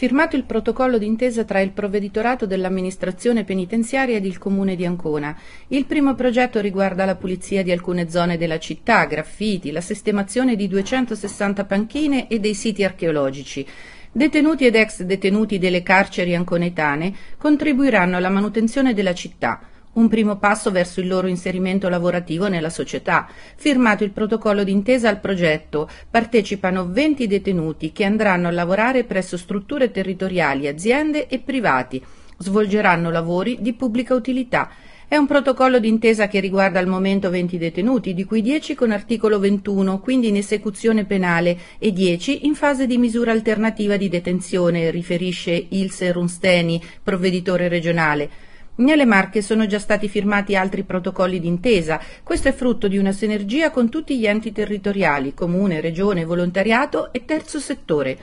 firmato il protocollo d'intesa tra il provveditorato dell'amministrazione penitenziaria ed il comune di Ancona. Il primo progetto riguarda la pulizia di alcune zone della città, graffiti, la sistemazione di 260 panchine e dei siti archeologici. Detenuti ed ex detenuti delle carceri anconetane contribuiranno alla manutenzione della città un primo passo verso il loro inserimento lavorativo nella società. Firmato il protocollo d'intesa al progetto, partecipano 20 detenuti che andranno a lavorare presso strutture territoriali, aziende e privati. Svolgeranno lavori di pubblica utilità. È un protocollo d'intesa che riguarda al momento 20 detenuti, di cui 10 con articolo 21, quindi in esecuzione penale, e 10 in fase di misura alternativa di detenzione, riferisce Ilse Runsteni, provveditore regionale. Nelle Marche sono già stati firmati altri protocolli d'intesa. Questo è frutto di una sinergia con tutti gli enti territoriali, comune, regione, volontariato e terzo settore.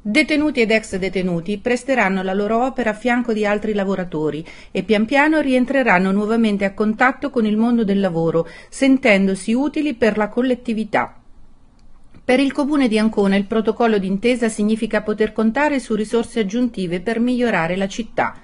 Detenuti ed ex detenuti presteranno la loro opera a fianco di altri lavoratori e pian piano rientreranno nuovamente a contatto con il mondo del lavoro, sentendosi utili per la collettività. Per il Comune di Ancona il protocollo d'intesa significa poter contare su risorse aggiuntive per migliorare la città.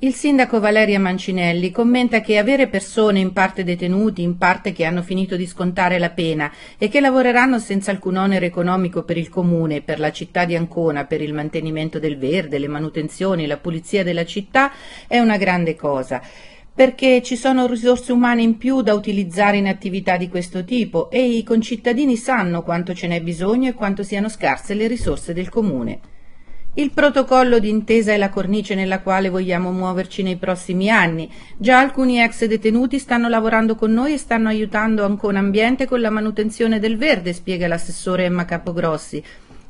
Il sindaco Valeria Mancinelli commenta che avere persone in parte detenuti, in parte che hanno finito di scontare la pena e che lavoreranno senza alcun onere economico per il comune, per la città di Ancona, per il mantenimento del verde, le manutenzioni, la pulizia della città è una grande cosa perché ci sono risorse umane in più da utilizzare in attività di questo tipo e i concittadini sanno quanto ce n'è bisogno e quanto siano scarse le risorse del comune il protocollo d'intesa è la cornice nella quale vogliamo muoverci nei prossimi anni. Già alcuni ex detenuti stanno lavorando con noi e stanno aiutando Ancona Ambiente con la manutenzione del verde, spiega l'assessore Emma Capogrossi.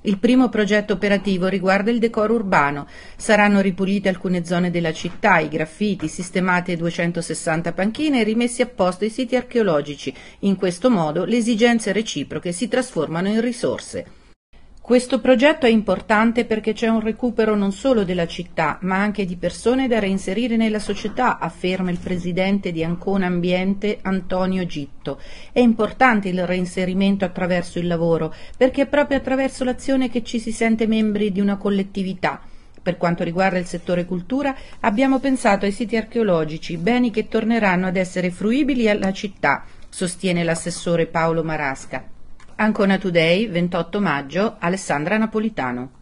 Il primo progetto operativo riguarda il decoro urbano. Saranno ripulite alcune zone della città, i graffiti, sistemate 260 panchine e rimessi a posto i siti archeologici. In questo modo le esigenze reciproche si trasformano in risorse. Questo progetto è importante perché c'è un recupero non solo della città, ma anche di persone da reinserire nella società, afferma il presidente di Ancona Ambiente Antonio Gitto. È importante il reinserimento attraverso il lavoro, perché è proprio attraverso l'azione che ci si sente membri di una collettività. Per quanto riguarda il settore cultura, abbiamo pensato ai siti archeologici, beni che torneranno ad essere fruibili alla città, sostiene l'assessore Paolo Marasca. Ancona Today, 28 maggio, Alessandra Napolitano.